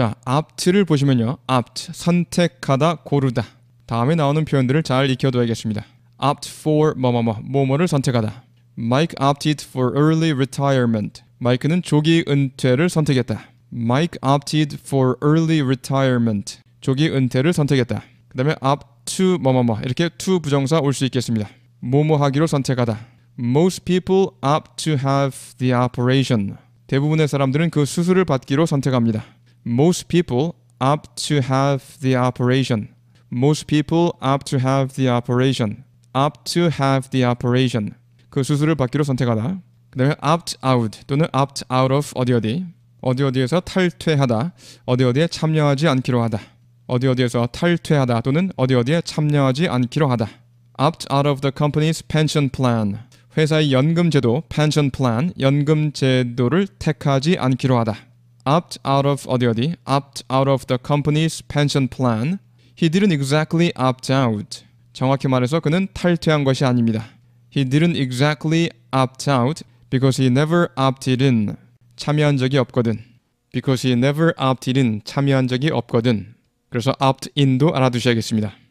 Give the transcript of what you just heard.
자, apt를 보시면요. apt 선택하다, 고르다. 다음에 나오는 표현들을 잘 익혀둬야겠습니다. opt for 뭐뭐뭐 뭐뭐를 선택하다. Mike opted for early retirement. 마이크는 조기 은퇴를 선택했다. Mike opted for early retirement. 조기 은퇴를 선택했다. 그 다음에 opt to 뭐뭐뭐 이렇게 to 부정사 올 수 있겠습니다. 뭐뭐 하기로 선택하다. Most people opt to have the operation. 대부분의 사람들은 그 수술을 받기로 선택합니다. most people opt to have the operation. Most people opt to have the operation. opt to have the operation. 그 수술을 받기로 선택하다. 그 다음에 opt out 또는 opt out of 어디 어디. 어디 어디에서 탈퇴하다. 어디 어디에 참여하지 않기로 하다. 어디 어디에서 탈퇴하다 또는 어디 어디에 참여하지 않기로 하다. opt out of the company's pension plan. 회사의 연금 제도 pension plan 연금 제도를 택하지 않기로 하다. opt out of 어디 어디 opt out of the company's pension plan. He didn't exactly opt out. 정확히 말해서 그는 탈퇴한 것이 아닙니다. He didn't exactly opt out because he never opted in. 참여한 적이 없거든. Because he never opted in. 참여한 적이 없거든. 그래서 opt in도 알아두셔야겠습니다.